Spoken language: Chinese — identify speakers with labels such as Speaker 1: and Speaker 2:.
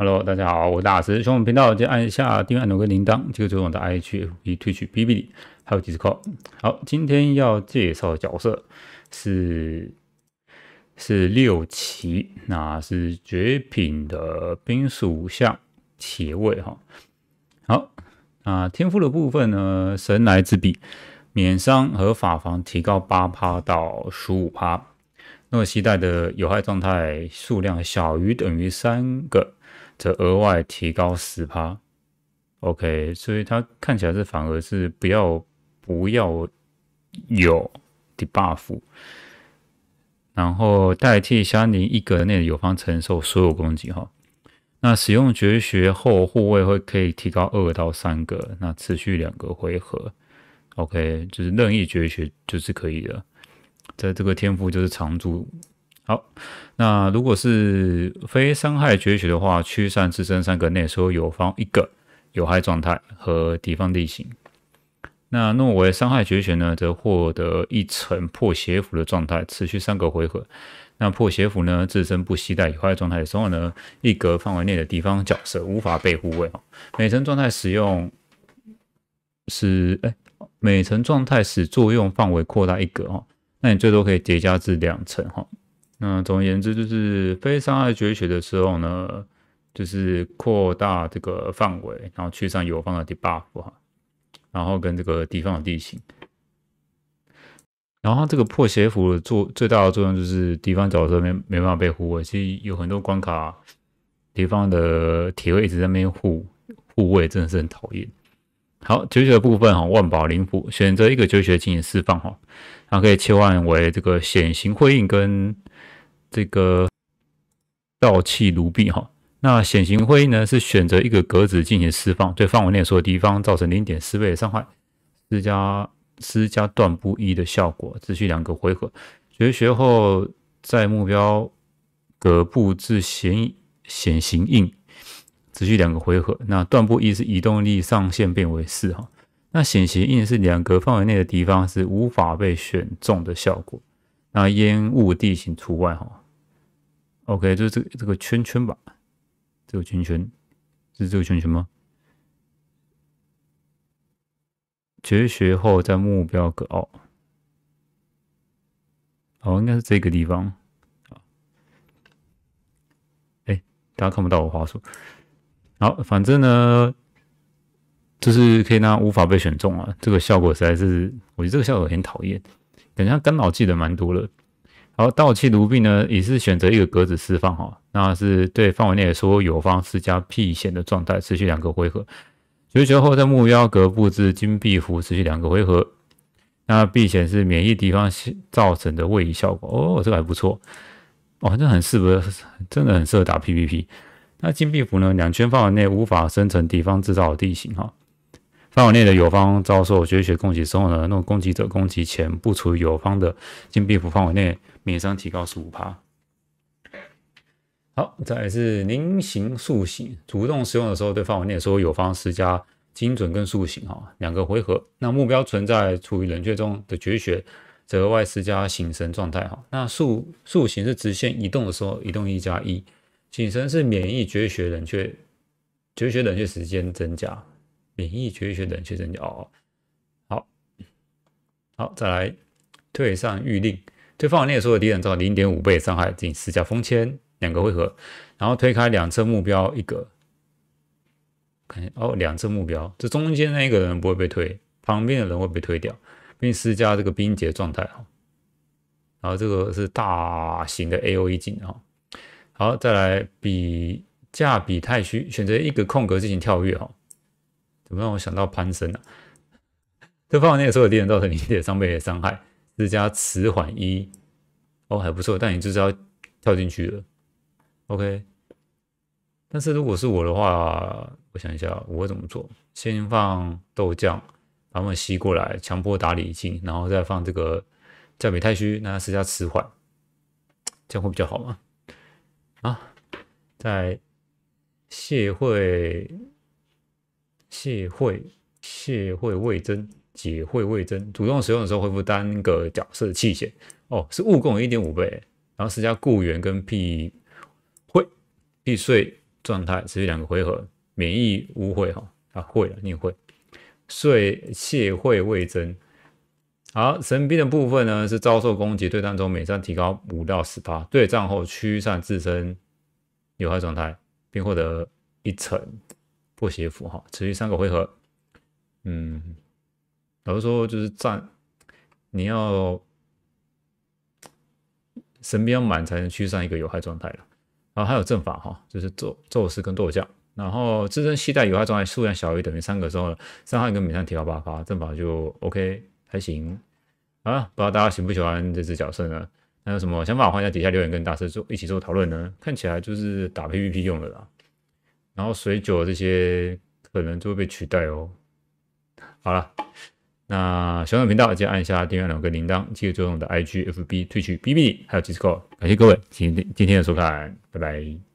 Speaker 1: Hello，大家好，我是大师。我们频道，就得按下订阅按钮跟铃铛，这个就是我的 I H F b 推取 p b 还有 Discord。好，今天要介绍的角色是是六旗，那是绝品的冰属性铁位哈。好，啊天赋的部分呢，神来之笔，免伤和法防提高八趴到十五趴。那么携带的有害状态数量小于等于三个。则额外提高十趴，OK，所以它看起来是反而是不要不要有 debuff，然后代替相邻一格内的友方承受所有攻击哈。那使用绝学后护卫会可以提高二到三个，那持续两个回合，OK，就是任意绝学就是可以的，在这个天赋就是常驻。好，那如果是非伤害攫取的话，驱散自身三个内所有友方一个有害状态和敌方地形。那诺维伤害决选呢，则获得一层破邪符的状态，持续三个回合。那破邪符呢，自身不携带有害状态的时候呢，一格范围内的敌方角色无法被护卫。每层状态使用是哎，每层状态使作用范围扩大一格哈。那你最多可以叠加至两层哈。那总而言之，就是非伤害绝学的时候呢，就是扩大这个范围，然后去上友方的 debuff 哈，然后跟这个敌方的地形，然后这个破邪符的作最大的作用就是敌方角色没没办法被护卫，其实有很多关卡敌方的铁卫一直在那边护护卫，真的是很讨厌。好，绝学的部分哈，万宝灵符选择一个绝学进行释放哈，它可以切换为这个显形辉映跟这个倒气如壁哈。那显形辉映呢，是选择一个格子进行释放，对范围内所有敌方造成零点四倍的伤害，施加施加断不一的效果，持续两个回合。绝学后，在目标格布置显显形印。持续两个回合，那断步一是移动力上限变为四哈，那显形硬是两格范围内的敌方是无法被选中的效果，那烟雾地形除外哈。OK，就是这这个圈圈吧，这个圈圈是这个圈圈吗？绝学后在目标格哦哦，应该是这个地方。哎，大家看不到我滑鼠。好，反正呢，就是可以让无法被选中啊，这个效果实在是，我觉得这个效果很讨厌，感觉干扰记得蛮多了。好，盗气卢币呢，也是选择一个格子释放哈，那是对范围内所有方施加避险的状态，持续两个回合。决球后在目标格布置金币符，持续两个回合。那避险是免疫敌方造成的位移效果。哦，这个还不错，哦，这很适合，真的很适合打 PVP。那金币符呢？两圈范围内无法生成敌方制造的地形哈。范围内的友方遭受绝学攻击之后呢，那个攻击者攻击前不处于友方的金币符范围内，免伤提高十五趴。好，再是菱形塑形，主动使用的时候对范围内所有友方施加精准跟塑形哈，两个回合。那目标存在处于冷却中的绝学，则额外施加醒神状态哈。那塑塑形是直线移动的时候，移动一加一。景神是免疫绝学冷却，绝学冷却时间增加，免疫绝学冷却增加哦。好好，再来退上预令，对方念内的敌人造零点五倍伤害，仅施加封签两个回合，然后推开两侧目标一格。看哦，两侧目标，这中间那一个人不会被推，旁边的人会被推掉，并施加这个冰结状态哦。然后这个是大型的 AOE 景哦。好，再来比价比太虚，选择一个空格进行跳跃啊！怎么让我想到攀升啊？这放那个所有敌人造成你一点双倍的伤害，施加迟缓一哦，还不错。但你就是要跳进去了，OK。但是如果是我的话，我想一下我会怎么做？先放豆酱，把他们吸过来，强迫打理性，然后再放这个价比太虚，那施加迟缓，这样会比较好吗？啊，在谢会谢会谢会未增解会未增主动使用的时候恢复单个角色气血哦，是物共一点五倍，然后施加雇员跟辟会避税状态持续两个回合，免疫污秽哈啊会了你会税谢会未增。好，神兵的部分呢是遭受攻击对战中每战提高五到十八，对战后驱散自身有害状态，并获得一层破邪符哈，持续三个回合。嗯，老实说就是战，你要神兵要满才能驱散一个有害状态了。然后还有阵法哈，就是咒咒斯跟斗将，然后自身携带有害状态数量小于等于三个之后，伤害跟每战提高八发，阵法就 OK 还行。啊，不知道大家喜不喜欢这只角色呢？还有什么想法，欢迎在底下留言跟大师做一起做讨论呢。看起来就是打 PVP 用的啦。然后水酒这些可能就会被取代哦。好了，那小爽频道记得按下订阅两个铃铛，记得作用的 IGFB、Twitch、BB 还有 Discord，感谢各位今天今天的收看，拜拜。